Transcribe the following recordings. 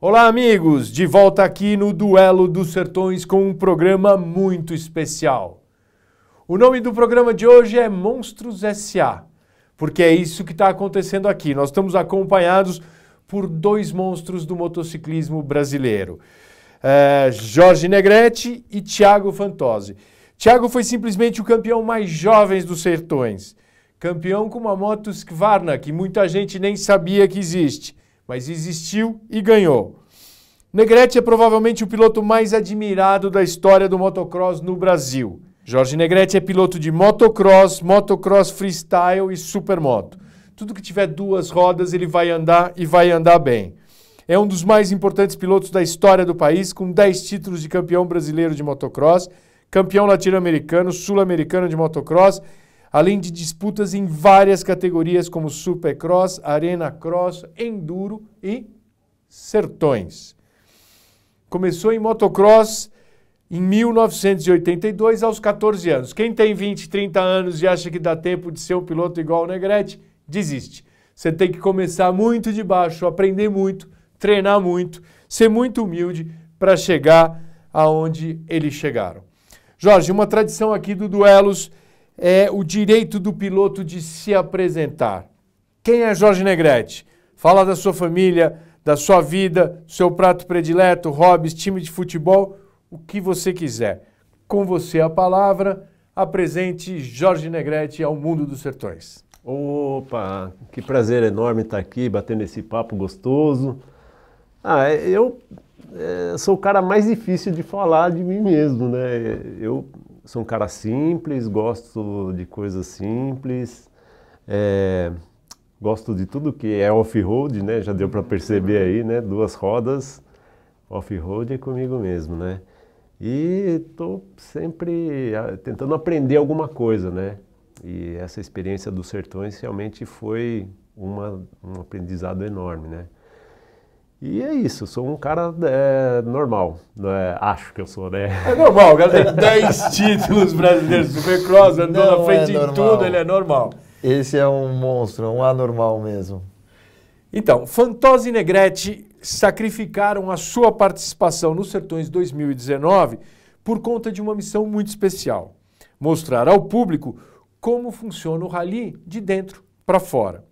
Olá, amigos! De volta aqui no Duelo dos Sertões com um programa muito especial. O nome do programa de hoje é Monstros S.A., porque é isso que está acontecendo aqui. Nós estamos acompanhados por dois monstros do motociclismo brasileiro: é, Jorge Negrete e Thiago Fantozzi. Thiago foi simplesmente o campeão mais jovem dos Sertões. Campeão com uma moto Skvarna, que muita gente nem sabia que existe mas existiu e ganhou. Negrete é provavelmente o piloto mais admirado da história do motocross no Brasil. Jorge Negrete é piloto de motocross, motocross freestyle e supermoto. Tudo que tiver duas rodas, ele vai andar e vai andar bem. É um dos mais importantes pilotos da história do país, com 10 títulos de campeão brasileiro de motocross, campeão latino-americano, sul-americano de motocross além de disputas em várias categorias como Supercross, Arena Cross, Enduro e Sertões. Começou em motocross em 1982, aos 14 anos. Quem tem 20, 30 anos e acha que dá tempo de ser um piloto igual o Negrete, desiste. Você tem que começar muito de baixo, aprender muito, treinar muito, ser muito humilde para chegar aonde eles chegaram. Jorge, uma tradição aqui do Duelos é o direito do piloto de se apresentar. Quem é Jorge Negrete? Fala da sua família, da sua vida, seu prato predileto, hobbies, time de futebol, o que você quiser. Com você a palavra, apresente Jorge Negrete ao mundo dos sertões. Opa, que prazer enorme estar aqui batendo esse papo gostoso. Ah, é, eu é, sou o cara mais difícil de falar de mim mesmo, né? Eu sou um cara simples, gosto de coisas simples, é, gosto de tudo que é off-road, né? Já deu para perceber aí, né? Duas rodas, off-road é comigo mesmo, né? E estou sempre ah, tentando aprender alguma coisa, né? E essa experiência dos sertões realmente foi uma, um aprendizado enorme, né? E é isso, sou um cara é, normal, é, acho que eu sou, né? É normal, o cara tem 10 títulos brasileiros do Supercross, andou Não na é frente é em tudo, ele é normal. Esse é um monstro, é um anormal mesmo. Então, Fantozzi e Negrete sacrificaram a sua participação nos Sertões 2019 por conta de uma missão muito especial: mostrar ao público como funciona o rally de dentro para fora.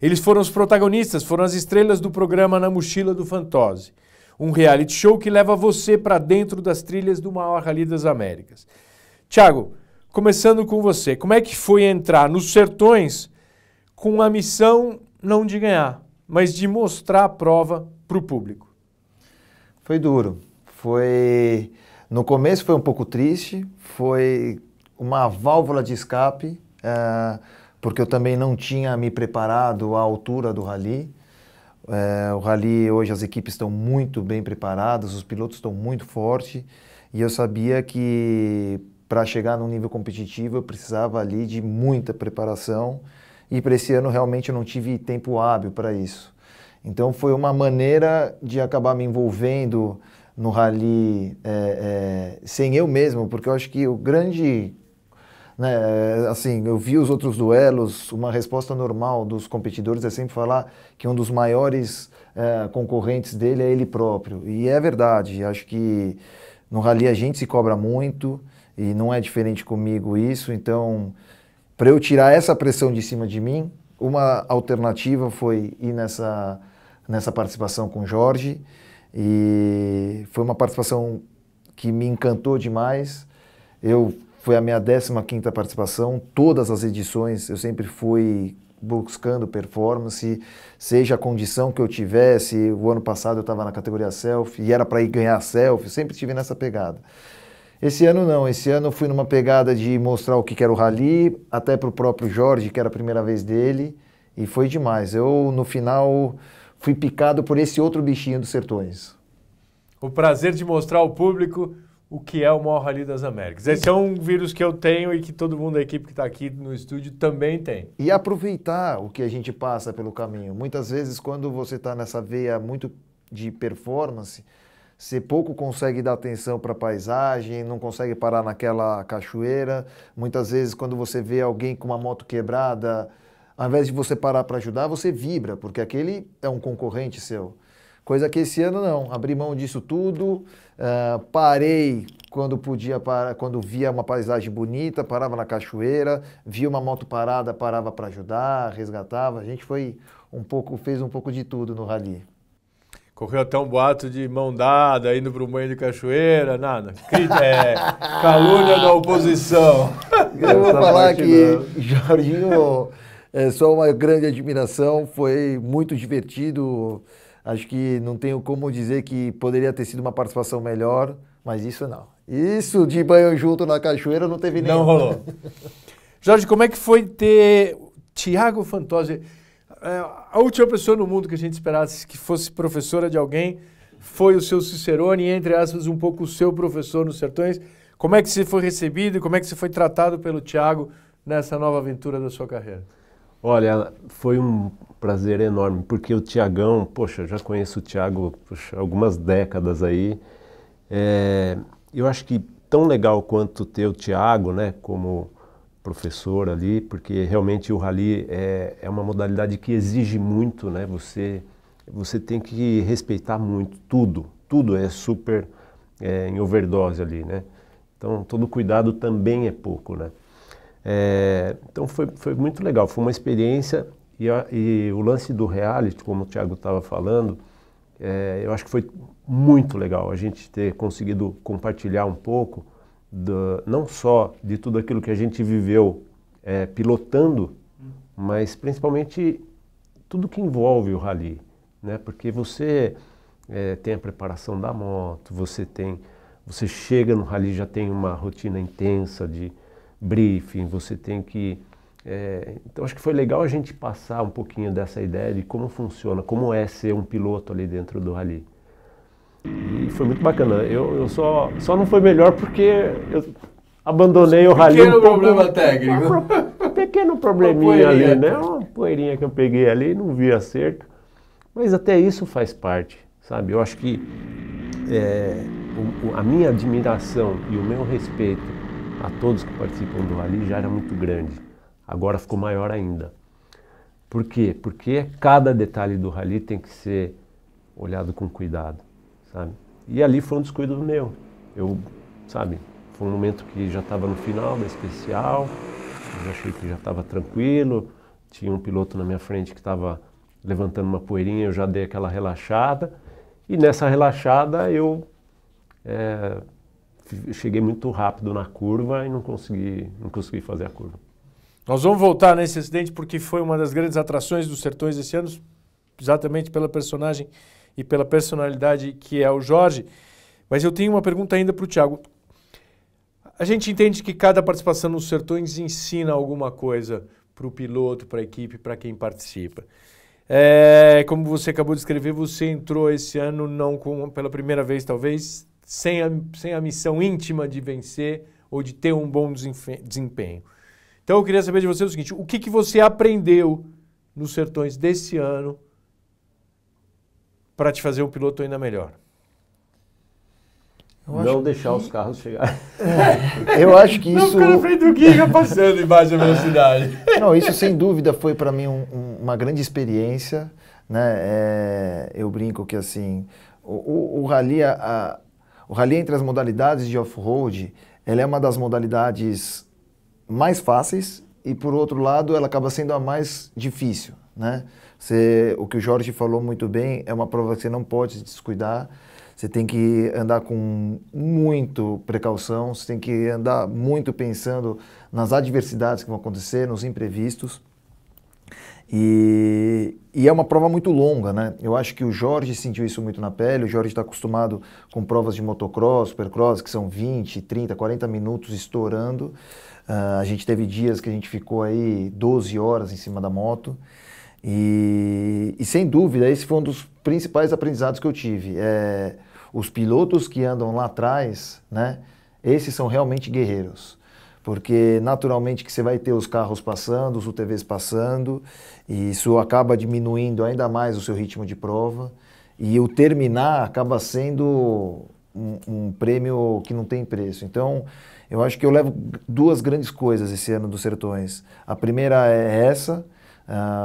Eles foram os protagonistas, foram as estrelas do programa Na Mochila do Fantose, um reality show que leva você para dentro das trilhas do maior rally das Américas. Tiago, começando com você, como é que foi entrar nos sertões com a missão não de ganhar, mas de mostrar a prova para o público? Foi duro. Foi no começo foi um pouco triste, foi uma válvula de escape. Uh porque eu também não tinha me preparado à altura do rally. É, o rally hoje as equipes estão muito bem preparadas, os pilotos estão muito fortes e eu sabia que para chegar num nível competitivo eu precisava ali de muita preparação e para esse ano realmente eu não tive tempo hábil para isso. Então foi uma maneira de acabar me envolvendo no rally é, é, sem eu mesmo, porque eu acho que o grande né? É, assim, eu vi os outros duelos, uma resposta normal dos competidores é sempre falar que um dos maiores é, concorrentes dele é ele próprio. E é verdade, acho que no rally a gente se cobra muito e não é diferente comigo isso, então para eu tirar essa pressão de cima de mim, uma alternativa foi ir nessa, nessa participação com o Jorge e foi uma participação que me encantou demais. Eu foi a minha 15ª participação, todas as edições eu sempre fui buscando performance, seja a condição que eu tivesse. O ano passado eu estava na categoria selfie e era para ir ganhar selfie, sempre tive nessa pegada. Esse ano não, esse ano eu fui numa pegada de mostrar o que era o rally, até para o próprio Jorge, que era a primeira vez dele, e foi demais. Eu, no final, fui picado por esse outro bichinho dos sertões. O prazer de mostrar ao público o que é o maior rally das Américas. Esse é um vírus que eu tenho e que todo mundo da equipe que está aqui no estúdio também tem. E aproveitar o que a gente passa pelo caminho. Muitas vezes, quando você está nessa veia muito de performance, você pouco consegue dar atenção para a paisagem, não consegue parar naquela cachoeira. Muitas vezes, quando você vê alguém com uma moto quebrada, ao invés de você parar para ajudar, você vibra, porque aquele é um concorrente seu. Coisa que esse ano não, abri mão disso tudo, uh, parei quando podia, para, quando via uma paisagem bonita, parava na cachoeira, via uma moto parada, parava para ajudar, resgatava. A gente foi um pouco, fez um pouco de tudo no rally. Correu até um boato de mão dada, indo para o banho de cachoeira, nada. É, calúnia da oposição. Eu vou falar que Jorginho é só uma grande admiração, foi muito divertido. Acho que não tenho como dizer que poderia ter sido uma participação melhor, mas isso não. Isso de banho junto na cachoeira não teve nem. Não rolou. Jorge, como é que foi ter Tiago Fantozzi? É, a última pessoa no mundo que a gente esperasse que fosse professora de alguém foi o seu Cicerone e, entre aspas, um pouco o seu professor nos Sertões. Como é que você foi recebido e como é que você foi tratado pelo Tiago nessa nova aventura da sua carreira? Olha, foi um, prazer enorme, porque o Tiagão, poxa, eu já conheço o Tiago algumas décadas aí. É, eu acho que tão legal quanto ter o Tiago, né, como professor ali, porque realmente o rally é, é uma modalidade que exige muito, né? Você você tem que respeitar muito tudo, tudo é super é, em overdose ali, né? Então todo cuidado também é pouco, né? É, então foi, foi muito legal, foi uma experiência e, a, e o lance do reality, como o Thiago estava falando, é, eu acho que foi muito legal a gente ter conseguido compartilhar um pouco, do, não só de tudo aquilo que a gente viveu é, pilotando, mas principalmente tudo que envolve o rally, né? Porque você é, tem a preparação da moto, você tem, você chega no rally já tem uma rotina intensa de briefing, você tem que é, então acho que foi legal a gente passar um pouquinho dessa ideia de como funciona, como é ser um piloto ali dentro do rally. E foi muito bacana. Eu, eu só, só não foi melhor porque eu abandonei o rally. Pequeno um pouco, problema técnico. Um ah, pequeno probleminha ali, né? Uma poeirinha que eu peguei ali, não vi acerto. Mas até isso faz parte, sabe? Eu acho que é, o, a minha admiração e o meu respeito a todos que participam do rally já era muito grande. Agora ficou maior ainda. Por quê? Porque cada detalhe do rally tem que ser olhado com cuidado, sabe? E ali foi um descuido meu. Eu, sabe, foi um momento que já estava no final da especial, eu achei que já estava tranquilo, tinha um piloto na minha frente que estava levantando uma poeirinha, eu já dei aquela relaxada. E nessa relaxada eu é, cheguei muito rápido na curva e não consegui, não consegui fazer a curva. Nós vamos voltar nesse acidente porque foi uma das grandes atrações dos Sertões esse ano, exatamente pela personagem e pela personalidade que é o Jorge. Mas eu tenho uma pergunta ainda para o Tiago. A gente entende que cada participação nos Sertões ensina alguma coisa para o piloto, para a equipe, para quem participa. É, como você acabou de escrever, você entrou esse ano, não com, pela primeira vez talvez, sem a, sem a missão íntima de vencer ou de ter um bom desempenho. Então eu queria saber de você o seguinte, o que que você aprendeu nos sertões desse ano para te fazer um piloto ainda melhor? Não deixar os carros chegarem. É. Eu acho que isso. Não ficar na frente do Giga passando em baixa velocidade. Não, isso sem dúvida foi para mim um, um, uma grande experiência. Né? É, eu brinco que assim, o, o, o rally, a, o rally entre as modalidades de off-road, ela é uma das modalidades mais fáceis e, por outro lado, ela acaba sendo a mais difícil, né? Você, o que o Jorge falou muito bem, é uma prova que você não pode descuidar, você tem que andar com muito precaução, você tem que andar muito pensando nas adversidades que vão acontecer, nos imprevistos. E, e é uma prova muito longa, né? Eu acho que o Jorge sentiu isso muito na pele. O Jorge está acostumado com provas de motocross, supercross, que são 20, 30, 40 minutos estourando. Uh, a gente teve dias que a gente ficou aí 12 horas em cima da moto. E, e sem dúvida, esse foi um dos principais aprendizados que eu tive. É, os pilotos que andam lá atrás, né, esses são realmente guerreiros. Porque naturalmente que você vai ter os carros passando, os UTVs passando, e isso acaba diminuindo ainda mais o seu ritmo de prova. E o terminar acaba sendo um, um, prêmio que não tem preço. Então, eu acho que eu levo duas grandes coisas esse ano dos Sertões. A primeira é essa,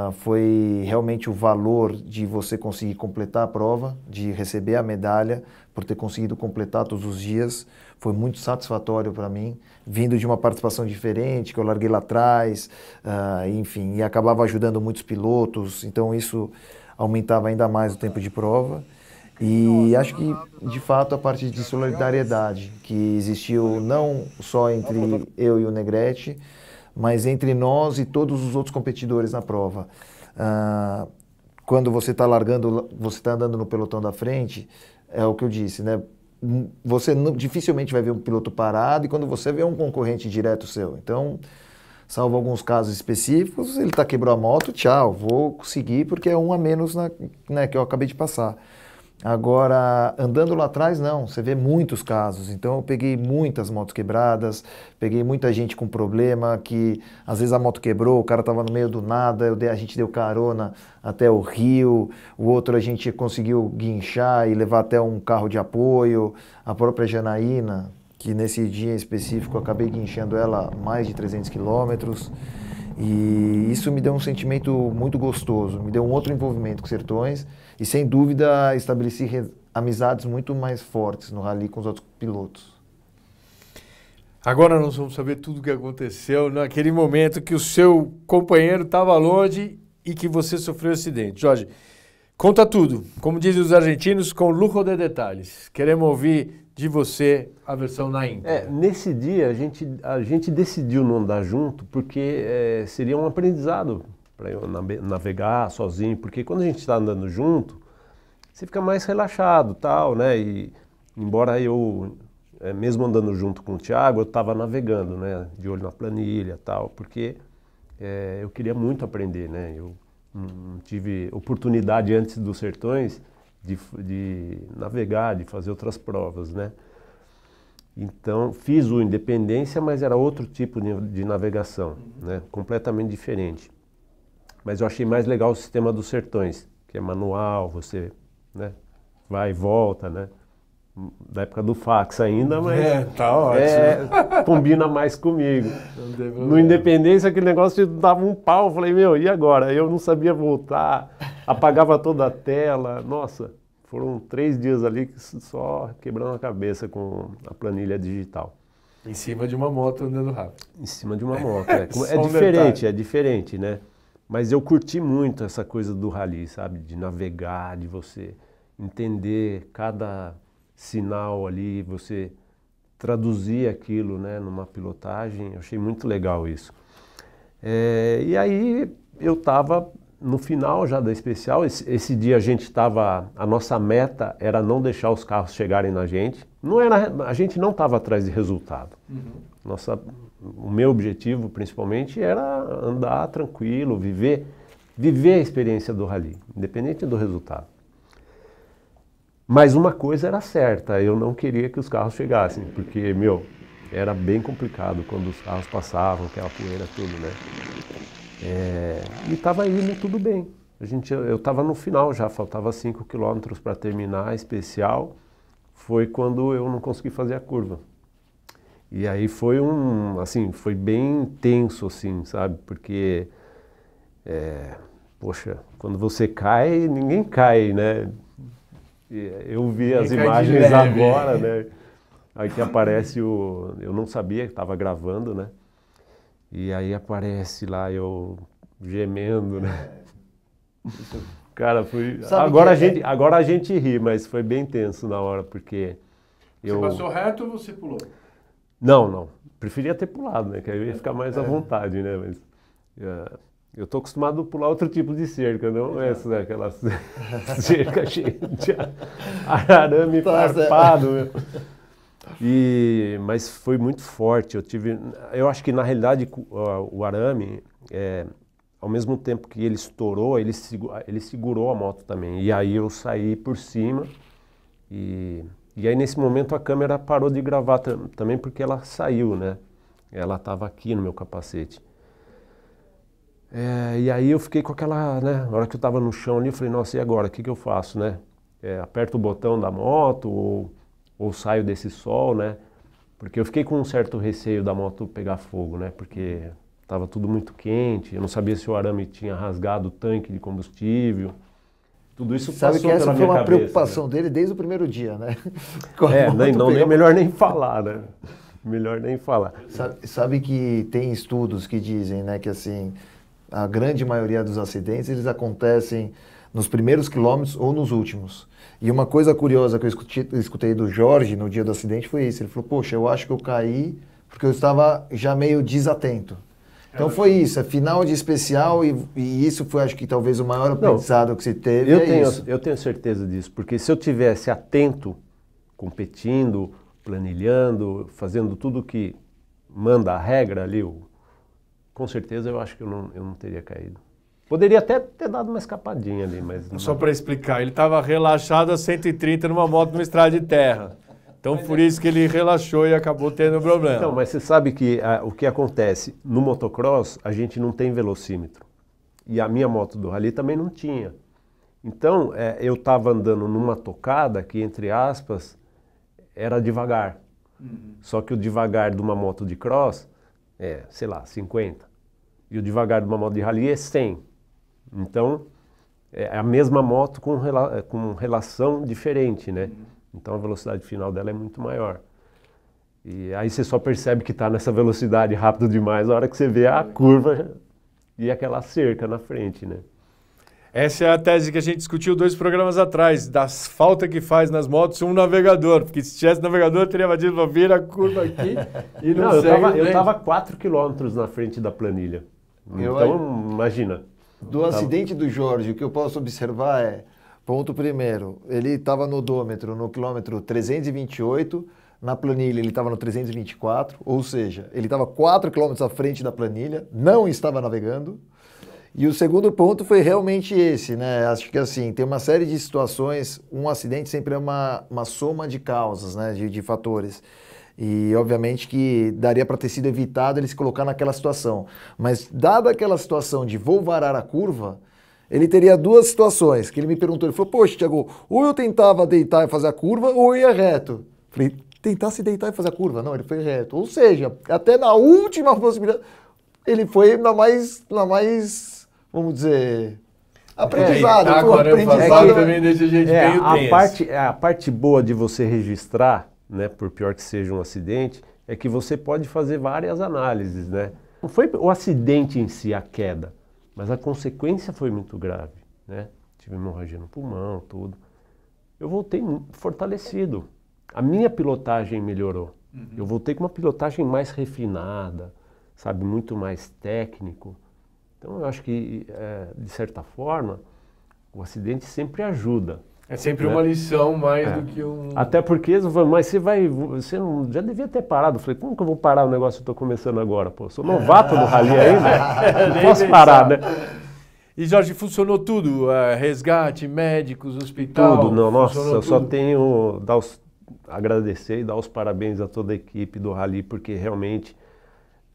uh, foi realmente o valor de você conseguir completar a prova, de receber a medalha por ter conseguido completar todos os dias. Foi muito satisfatório para mim, vindo de uma participação diferente, que eu larguei lá atrás, uh, enfim, e acabava ajudando muitos pilotos, então isso aumentava ainda mais o tempo de prova. E acho que, de fato, a parte de solidariedade que existiu não só entre eu e o Negrete, mas entre nós e todos os outros competidores na prova. Ah, quando você está largando, você está andando no pelotão da frente, é o que eu disse, né? Hum, você dificilmente vai ver um piloto parado e quando você vê um concorrente direto seu. Então, salvo alguns casos específicos, ele tá quebrou a moto, tchau, vou seguir porque é um a menos na, né, que eu acabei de passar. Agora, andando lá atrás, não, você vê muitos casos. Então, eu peguei muitas motos quebradas, peguei muita gente com problema, que às vezes a moto quebrou, o cara estava no meio do nada, eu dei, a gente deu carona até o rio, o outro a gente conseguiu guinchar e levar até um carro de apoio. A própria Janaína, que nesse dia específico eu acabei guinchando ela mais de 300 quilômetros. E isso me deu um sentimento muito gostoso, me deu um outro envolvimento com Sertões e, sem dúvida, estabeleci amizades muito mais fortes no rally com os outros pilotos. Agora nós vamos saber tudo o que aconteceu naquele momento que o seu companheiro estava longe e que você sofreu acidente. Jorge, conta tudo, como dizem os argentinos, com lucro de detalhes. Queremos ouvir de você a versão na íntegra. É, nesse dia a gente, a gente decidiu não andar junto porque é, seria um aprendizado para eu navegar sozinho, porque quando a gente está andando junto, você fica mais relaxado tal, né? E embora eu, é, mesmo andando junto com o Tiago, eu estava navegando, né? De olho na planilha tal, porque é, eu queria muito aprender, né? Eu hum, tive oportunidade antes dos Sertões de, de navegar, de fazer outras provas, né? Então, fiz o Independência, mas era outro tipo de, de navegação, uhum. né? completamente diferente. Mas eu achei mais legal o sistema dos sertões, que é manual, você né? vai e volta, né? Da época do fax ainda, mas. É, tá ótimo. É, combina mais comigo. No Independência, aquele negócio dava um pau. Eu falei, meu, e agora? Eu não sabia voltar. apagava toda a tela. Nossa, foram três dias ali que só quebrando a cabeça com a planilha digital. Em cima de uma moto andando rápido. Em cima de uma moto, é. é diferente, é diferente, né? Mas eu curti muito essa coisa do rally, sabe? De navegar, de você entender cada sinal ali, você traduzir aquilo né, numa pilotagem. Eu achei muito legal isso. É, e aí eu estava no final já da especial, esse, esse dia a gente estava, a nossa meta era não deixar os carros chegarem na gente. Não era, a gente não estava atrás de resultado. Uhum. Nossa, o meu objetivo principalmente era andar tranquilo, viver, viver a experiência do rally, independente do resultado. Mas uma coisa era certa, eu não queria que os carros chegassem, porque meu, era bem complicado quando os carros passavam, aquela poeira tudo, né? É, e estava indo tudo bem. A gente, eu estava no final já, faltava 5 quilômetros para terminar a especial. Foi quando eu não consegui fazer a curva. E aí foi um, assim, foi bem tenso, assim, sabe? Porque, é, poxa, quando você cai, ninguém cai, né? Eu vi ninguém as imagens agora, né? Aí que aparece o... Eu não sabia que estava gravando, né? E aí aparece lá eu gemendo, né? Cara, foi. agora, a é? gente, agora a gente ri, mas foi bem tenso na hora, porque. Eu... Você passou reto ou você pulou? Não, não. Preferia ter pulado, né? Que aí eu ia ficar mais é. à vontade, né? Mas. Uh, eu tô acostumado a pular outro tipo de cerca, não é. essa, né? Aquela cerca cheia de arame Nossa. Tá farpado. Meu. E, mas foi muito forte. Eu tive, eu acho que na realidade o arame, é, ao mesmo tempo que ele estourou, ele, ele segurou a moto também. E aí eu saí por cima e, e aí nesse momento a câmera parou de gravar também porque ela saiu, né? Ela estava aqui no meu capacete. É, e aí eu fiquei com aquela, né? Na hora que eu estava no chão ali, eu falei, nossa, e agora? O que, que eu faço, né? É, aperto o botão da moto ou ou saio desse sol, né? Porque eu fiquei com um certo receio da moto pegar fogo, né? Porque estava tudo muito quente, eu não sabia se o arame tinha rasgado o tanque de combustível. Tudo isso Sabe que essa foi uma cabeça, preocupação né? dele desde o primeiro dia, né? é, nem, não, nem, melhor nem falar, né? Melhor nem falar. Sabe, sabe, que tem estudos que dizem, né, que assim, a grande maioria dos acidentes, eles acontecem nos primeiros quilômetros ou nos últimos. E uma coisa curiosa que eu escutei do Jorge no dia do acidente foi isso. Ele falou: Poxa, eu acho que eu caí porque eu estava já meio desatento. Então foi isso, é final de especial e, e isso foi acho que talvez o maior aprendizado Não, que se teve. Eu, é tenho, isso. eu tenho certeza disso, porque se eu tivesse atento, competindo, planilhando, fazendo tudo que manda a regra ali, eu, com certeza eu acho que eu não, eu não teria caído. Poderia até ter dado uma escapadinha ali, mas. Não... Só para explicar, ele estava relaxado a 130 numa moto numa estrada de terra. Então por é. isso que ele relaxou e acabou tendo um problema. Então, mas você sabe que a, ah, o que acontece? No motocross, a gente não tem velocímetro. E a minha moto do Rally também não tinha. Então, é, eu estava andando numa tocada que, entre aspas, era devagar. Uhum. Só que o devagar de uma moto de cross é, sei lá, 50. E o devagar de uma moto de rally é 100. Então, é a mesma moto com, rela com relação diferente, né? Uhum. Então a velocidade final dela é muito maior. E aí você só percebe que está nessa velocidade rápido demais na hora que você vê a uhum. curva e aquela cerca na frente, né? Essa é a tese que a gente discutiu dois programas atrás, das falta que faz nas motos um navegador. Porque se tivesse navegador, teria batido vir a curva aqui e não, não eu estava 4 km na frente da planilha. então, imagina. Do tá. acidente do Jorge, o que eu posso observar é, ponto primeiro, ele estava no odômetro no quilômetro 328, na planilha ele estava no 324, ou seja, ele estava 4 km à frente da planilha, não estava navegando. E o segundo ponto foi realmente esse, né? Acho que assim, tem uma série de situações, um acidente sempre é uma, uma soma de causas, né? De, de fatores. E obviamente que daria para ter sido evitado ele se colocar naquela situação. Mas dada aquela situação de vou varar a curva, ele teria duas situações que ele me perguntou. Ele falou, poxa, Tiago, ou eu tentava deitar e fazer a curva ou eu ia reto. Falei, tentar se deitar e fazer a curva? Não, ele foi reto. Ou seja, até na última possibilidade, ele foi na mais, na mais vamos dizer, aprendizado. É, tá, agora aprendizado. É que, também deixa a gente é, a parte A parte boa de você registrar né, por pior que seja um acidente, é que você pode fazer várias análises, né? Não foi o acidente em si a queda, mas a consequência foi muito grave, né? Tive hemorragia no pulmão, tudo. Eu voltei fortalecido. A minha pilotagem melhorou. Uhum. Eu voltei com uma pilotagem mais refinada, sabe, muito mais técnico. Então eu acho que é, de certa forma o acidente sempre ajuda, é sempre né? uma lição mais é. do que um. Até porque eles mas você vai. Você não, já devia ter parado. Eu falei, como que eu vou parar o negócio que eu estou começando agora? Pô, sou novato no rally ainda. Né? não posso parar, né? E Jorge, funcionou tudo? Uh, resgate, médicos, hospital? Tudo, não, nossa, eu só tenho dar os, agradecer e dar os parabéns a toda a equipe do Rally, porque realmente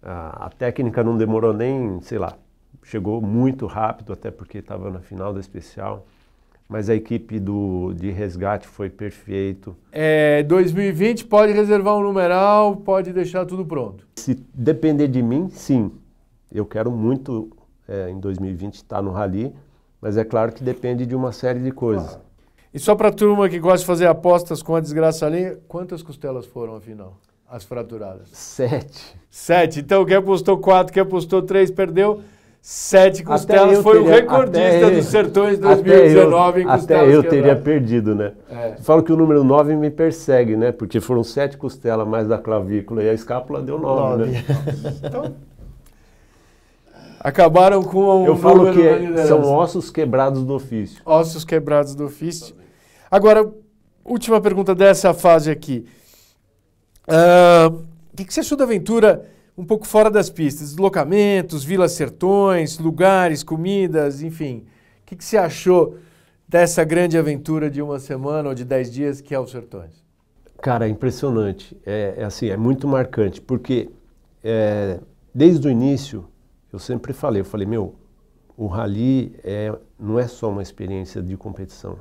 a, a técnica não demorou nem, sei lá, chegou muito rápido, até porque estava na final da especial. Mas a equipe do, de resgate foi perfeito. É, 2020 pode reservar um numeral, pode deixar tudo pronto. Se depender de mim, sim. Eu quero muito é, em 2020 estar no rally, mas é claro que depende de uma série de coisas. Ah. E só para a turma que gosta de fazer apostas com a desgraça ali, quantas costelas foram afinal? As fraturadas? Sete. Sete. Então, quem apostou quatro, quem apostou três, perdeu. Sete costelas foi teria, o recordista dos sertões 2019 até eu, em costelas Até eu teria perdido, né? É. Falo que o número 9 me persegue, né? Porque foram sete costelas mais da clavícula e a escápula deu nove, né? então, acabaram com o Eu falo que são ossos quebrados do ofício. Ossos quebrados do ofício. Agora, última pergunta dessa fase aqui. Ah, o uh, que, que você achou da aventura um pouco fora das pistas, deslocamentos, vilas sertões, lugares, comidas, enfim. O que, que você achou dessa grande aventura de uma semana ou de dez dias que é os sertões? Cara, é impressionante. É, é assim, é muito marcante, porque é, desde o início eu sempre falei, eu falei, meu, o rally é, não é só uma experiência de competição,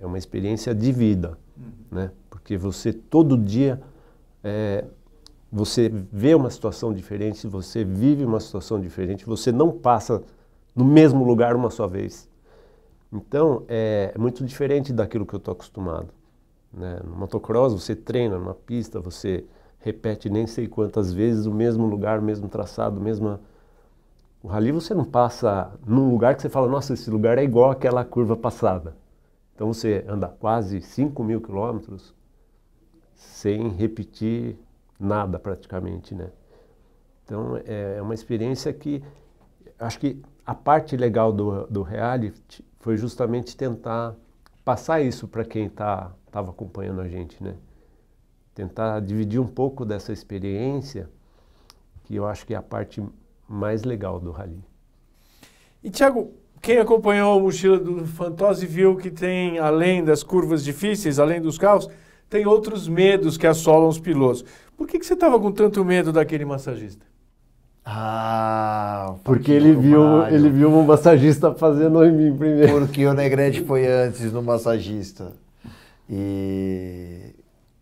é uma experiência de vida, uhum. né? Porque você todo dia é, você vê uma situação diferente, você vive uma situação diferente, você não passa no mesmo lugar uma só vez. Então, é, é muito diferente daquilo que eu estou acostumado. Né? No motocross, você treina numa pista, você repete nem sei quantas vezes o mesmo lugar, o mesmo traçado, mesma... O rally você não passa num lugar que você fala, nossa, esse lugar é igual àquela curva passada. Então você anda quase 5 mil quilômetros sem repetir nada praticamente, né? Então é, é uma experiência que acho que a parte legal do, do reality foi justamente tentar passar isso para quem estava tá, acompanhando a gente, né? Tentar dividir um pouco dessa experiência, que eu acho que é a parte mais legal do rally. E Tiago, quem acompanhou a mochila do Fantose viu que tem, além das curvas difíceis, além dos carros, tem outros medos que assolam os pilotos. Por que, que você estava com tanto medo daquele massagista? Ah, porque ele viu, ele viu um massagista fazendo em mim primeiro. Porque o Negrete foi antes no massagista. E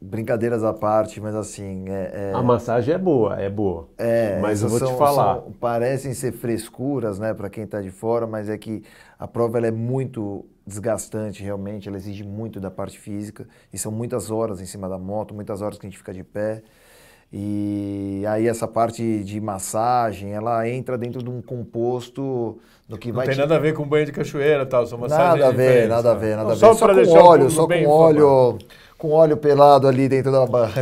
brincadeiras à parte, mas assim. É, é... A massagem é boa, é boa. É, mas eu vou são, te falar. São, parecem ser frescuras, né, para quem está de fora, mas é que a prova ela é muito desgastante, realmente. Ela exige muito da parte física. E são muitas horas em cima da moto, muitas horas que a gente fica de pé. E aí essa parte de massagem, ela entra dentro de um composto do que não vai... Não tem te... nada a ver com banho de cachoeira tal, são massagens Nada a ver, nada a né? ver, nada a ver. Só, só com óleo, só com óleo, informado. com óleo pelado ali dentro da barra.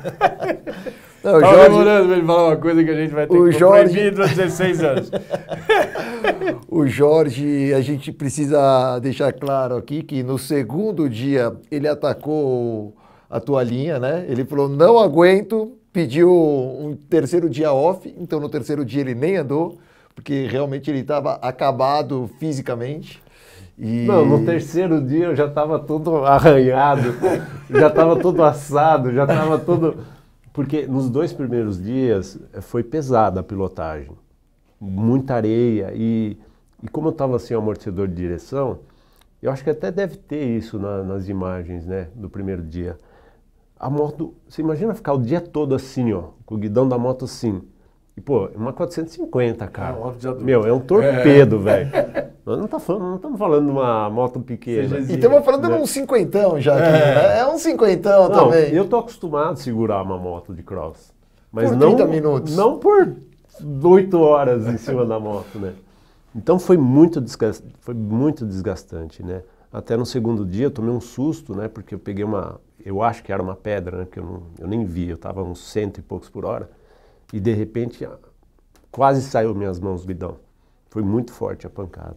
não, o Jorge... demorando pra ele falar uma coisa que a gente vai ter o que Jorge... proibido há 16 anos. o Jorge, a gente precisa deixar claro aqui que no segundo dia ele atacou a tua linha, né? Ele falou: não aguento, pediu um terceiro dia off, então no terceiro dia ele nem andou, porque realmente ele estava acabado fisicamente. E... Não, no terceiro dia eu já estava todo arranhado, já estava todo assado, já estava todo. Porque nos dois primeiros dias foi pesada a pilotagem, muita areia e, e como eu estava sem assim, amortecedor de direção, eu acho que até deve ter isso na, nas imagens né, do primeiro dia a moto, você imagina ficar o dia todo assim, ó, com o guidão da moto assim. E, pô, é uma 450, é, cara. É Meu, é um torpedo, é. velho. Nós não estamos tá falando, não falando de uma moto pequena. E estamos falando né? de um né? cinquentão já aqui. É, né? é um cinquentão não, também. Eu tô acostumado a segurar uma moto de cross. Mas por não, 30 minutos. Não por 8 horas em cima da moto, né? Então foi muito, foi muito desgastante, né? Até no segundo dia eu tomei um susto, né? Porque eu peguei uma, eu acho que era uma pedra, né, Que eu, não, eu nem vi, eu estava uns cento e poucos por hora, e de repente ah, quase saiu minhas mãos o guidão. Foi muito forte a pancada.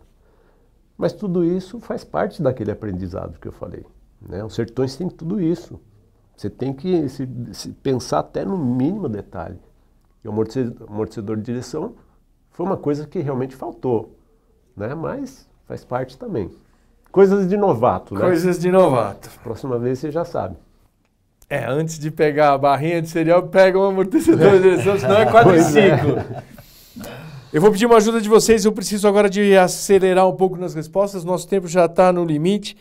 Mas tudo isso faz parte daquele aprendizado que eu falei. Né? Os sertões têm tudo isso. Você tem que se, se pensar até no mínimo detalhe. E o amortecedor, amortecedor de direção foi uma coisa que realmente faltou, né? mas faz parte também. Coisas de novato, né? Coisas de novato. Próxima vez você já sabe. É, antes de pegar a barrinha de cereal, pega um amortecedor é. de direção, senão é 4 e 5. Eu vou pedir uma ajuda de vocês, eu preciso agora de acelerar um pouco nas respostas, nosso tempo já está no limite.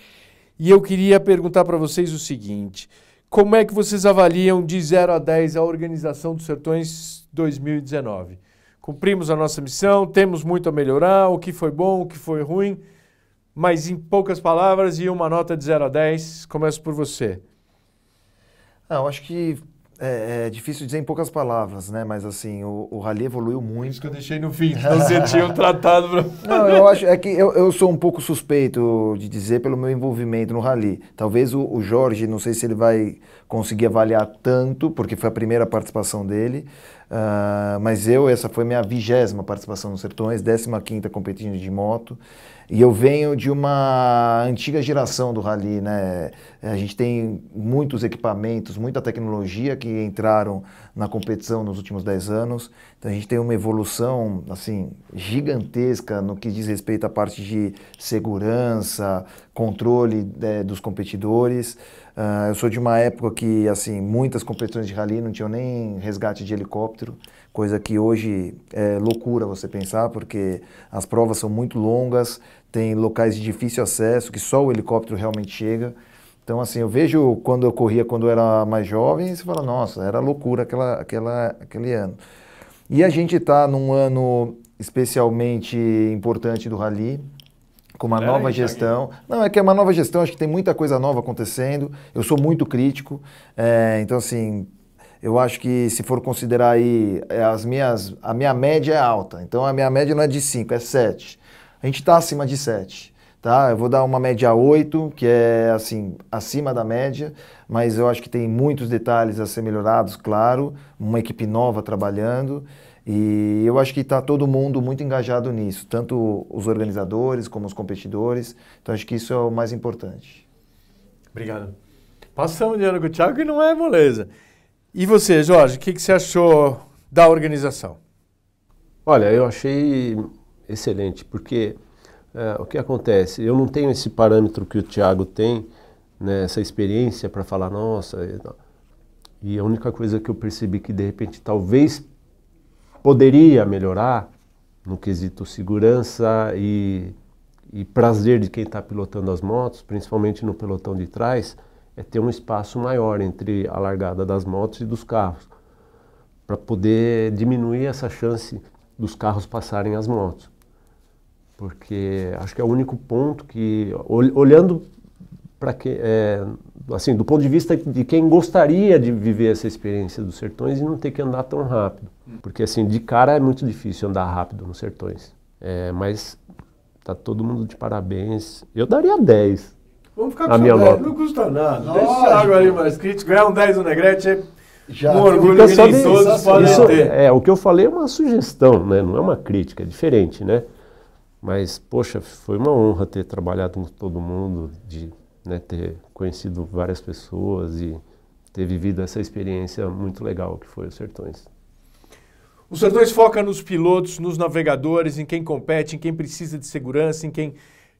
E eu queria perguntar para vocês o seguinte: como é que vocês avaliam de 0 a 10 a organização dos Sertões 2019? Cumprimos a nossa missão, temos muito a melhorar, o que foi bom, o que foi ruim mas em poucas palavras e uma nota de 0 a 10. Começo por você. Ah, eu acho que é, é, difícil dizer em poucas palavras, né? Mas assim, o, o rally evoluiu muito. Isso que eu deixei no fim, então você tinha um tratado pra... Não, eu acho é que eu, eu sou um pouco suspeito de dizer pelo meu envolvimento no rally. Talvez o, o, Jorge, não sei se ele vai conseguir avaliar tanto, porque foi a primeira participação dele. Uh, mas eu, essa foi minha vigésima participação no Sertões, 15 quinta competindo de moto. E eu venho de uma antiga geração do rally, né? A gente tem muitos equipamentos, muita tecnologia que entraram na competição nos últimos 10 anos. Então a gente tem uma evolução assim gigantesca no que diz respeito à parte de segurança, controle é, dos competidores. Uh, eu sou de uma época que assim muitas competições de rally não tinham nem resgate de helicóptero coisa que hoje é loucura você pensar, porque as provas são muito longas, tem locais de difícil acesso, que só o helicóptero realmente chega. Então, assim, eu vejo quando eu corria quando eu era mais jovem, você fala, nossa, era loucura aquela, aquela, aquele ano. E a gente está num ano especialmente importante do Rally, com uma é, nova tá gestão. Aqui. Não, é que é uma nova gestão, acho que tem muita coisa nova acontecendo. Eu sou muito crítico, é, então, assim, eu acho que se for considerar aí é, as minhas, a minha média é alta. Então a minha média não é de 5, é 7. A gente está acima de 7. Tá? Eu vou dar uma média 8, que é assim, acima da média, mas eu acho que tem muitos detalhes a ser melhorados, claro, uma equipe nova trabalhando. E eu acho que está todo mundo muito engajado nisso, tanto os organizadores como os competidores. Então acho que isso é o mais importante. Obrigado. Passamos de ano com o Thiago, que não é moleza. E você, Jorge, o que, que você achou da organização? Olha, eu achei excelente, porque é, o que acontece? Eu não tenho esse parâmetro que o Tiago tem, né, essa experiência para falar, nossa. E a única coisa que eu percebi que de repente talvez poderia melhorar no quesito segurança e, e prazer de quem está pilotando as motos, principalmente no pelotão de trás, é ter um espaço maior entre a largada das motos e dos carros, para poder diminuir essa chance dos carros passarem as motos. Porque acho que é o único ponto que, olhando para que, é, assim, do ponto de vista de quem gostaria de viver essa experiência dos sertões e não ter que andar tão rápido. Hum. Porque, assim, de cara é muito difícil andar rápido nos sertões. É, mas tá todo mundo de parabéns. Eu daria 10. Vamos ficar com a minha nota. não custa nada. Nossa. Deixa o Thiago ali mais crítico. Ganhar um 10 no Negrete é já um orgulho que nem todos podem isso, ter. É, o que eu falei é uma sugestão, né? não é uma crítica, é diferente, né? Mas, poxa, foi uma honra ter trabalhado com todo mundo, de né, ter conhecido várias pessoas e ter vivido essa experiência muito legal que foi os Sertões. O Sertões foca nos pilotos, nos navegadores, em quem compete, em quem precisa de segurança, em quem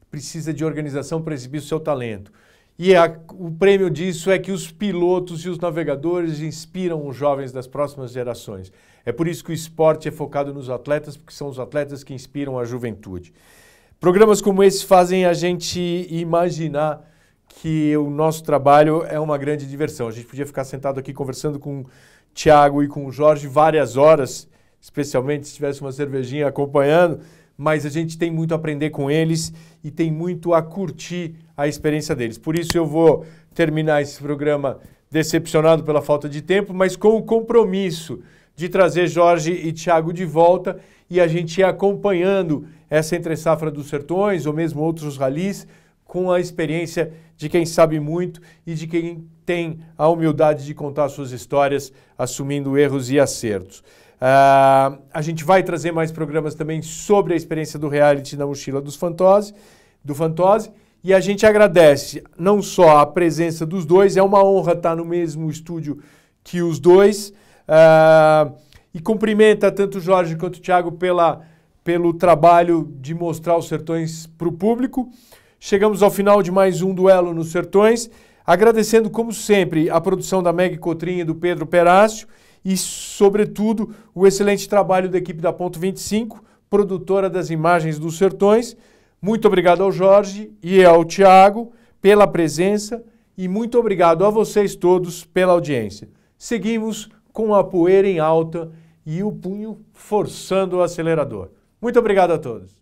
precisa de organização para exibir o seu talento. E é a, o prêmio disso é que os pilotos e os navegadores inspiram os jovens das próximas gerações. É por isso que o esporte é focado nos atletas, porque são os atletas que inspiram a juventude. Programas como esse fazem a gente imaginar que o nosso trabalho é uma grande diversão. A gente podia ficar sentado aqui conversando com o Tiago e com o Jorge várias horas, especialmente se tivesse uma cervejinha acompanhando mas a gente tem muito a aprender com eles e tem muito a curtir a experiência deles. Por isso eu vou terminar esse programa decepcionado pela falta de tempo, mas com o compromisso de trazer Jorge e Thiago de volta e a gente ir acompanhando essa entre safra dos sertões ou mesmo outros ralis com a experiência de quem sabe muito e de quem tem a humildade de contar suas histórias assumindo erros e acertos. Uh, a gente vai trazer mais programas também sobre a experiência do reality na mochila dos Fantose, do Fantose. E a gente agradece não só a presença dos dois, é uma honra estar no mesmo estúdio que os dois. Uh, e cumprimenta tanto o Jorge quanto o Thiago pela, pelo trabalho de mostrar os sertões para o público. Chegamos ao final de mais um duelo nos sertões. Agradecendo, como sempre, a produção da Meg Cotrinha e do Pedro Perácio e, sobretudo, o excelente trabalho da equipe da Ponto 25, produtora das imagens dos sertões. Muito obrigado ao Jorge e ao Tiago pela presença e muito obrigado a vocês todos pela audiência. Seguimos com a poeira em alta e o punho forçando o acelerador. Muito obrigado a todos.